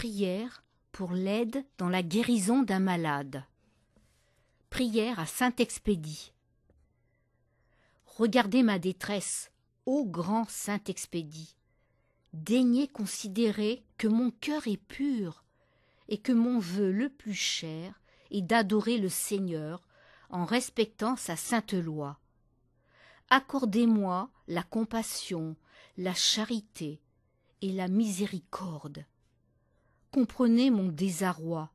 Prière pour l'aide dans la guérison d'un malade. Prière à Saint Expédie. Regardez ma détresse, ô grand Saint Expédie. Daignez considérer que mon cœur est pur et que mon vœu le plus cher est d'adorer le Seigneur en respectant sa sainte loi. Accordez-moi la compassion, la charité et la miséricorde comprenez mon désarroi.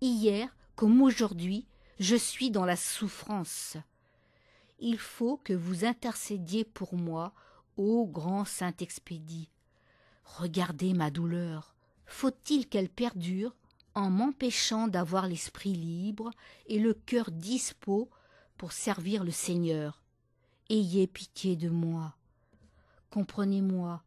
Hier comme aujourd'hui, je suis dans la souffrance. Il faut que vous intercédiez pour moi, ô grand saint expédit. Regardez ma douleur. Faut-il qu'elle perdure en m'empêchant d'avoir l'esprit libre et le cœur dispos pour servir le Seigneur. Ayez pitié de moi. Comprenez-moi,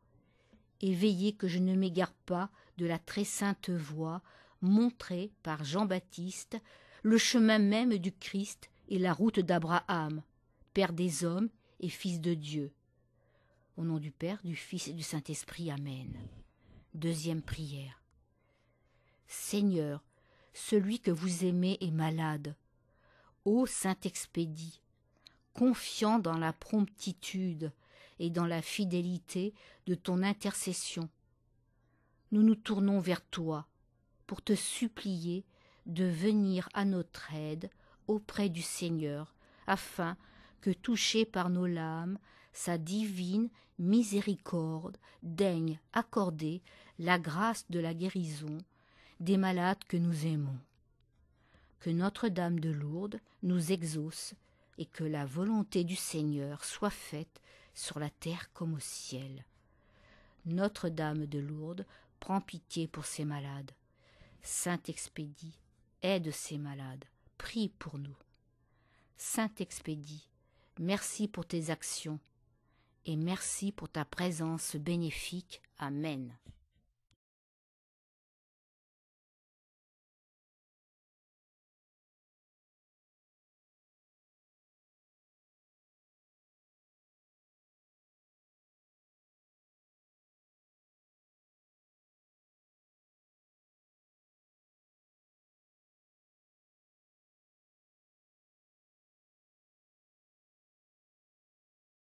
et veillez que je ne m'égare pas de la très sainte voie montrée par Jean-Baptiste, le chemin même du Christ et la route d'Abraham, Père des hommes et Fils de Dieu. Au nom du Père, du Fils et du Saint-Esprit, Amen. Deuxième prière. Seigneur, celui que vous aimez est malade. Ô Saint-Expédie, confiant dans la promptitude, et dans la fidélité de ton intercession. Nous nous tournons vers toi pour te supplier de venir à notre aide auprès du Seigneur, afin que, touché par nos lames, sa divine miséricorde daigne accorder la grâce de la guérison des malades que nous aimons. Que Notre-Dame de Lourdes nous exauce et que la volonté du Seigneur soit faite sur la terre comme au ciel. Notre-Dame de Lourdes, prend pitié pour ces malades. saint Expédie, aide ces malades, prie pour nous. saint Expédie, merci pour tes actions et merci pour ta présence bénéfique. Amen.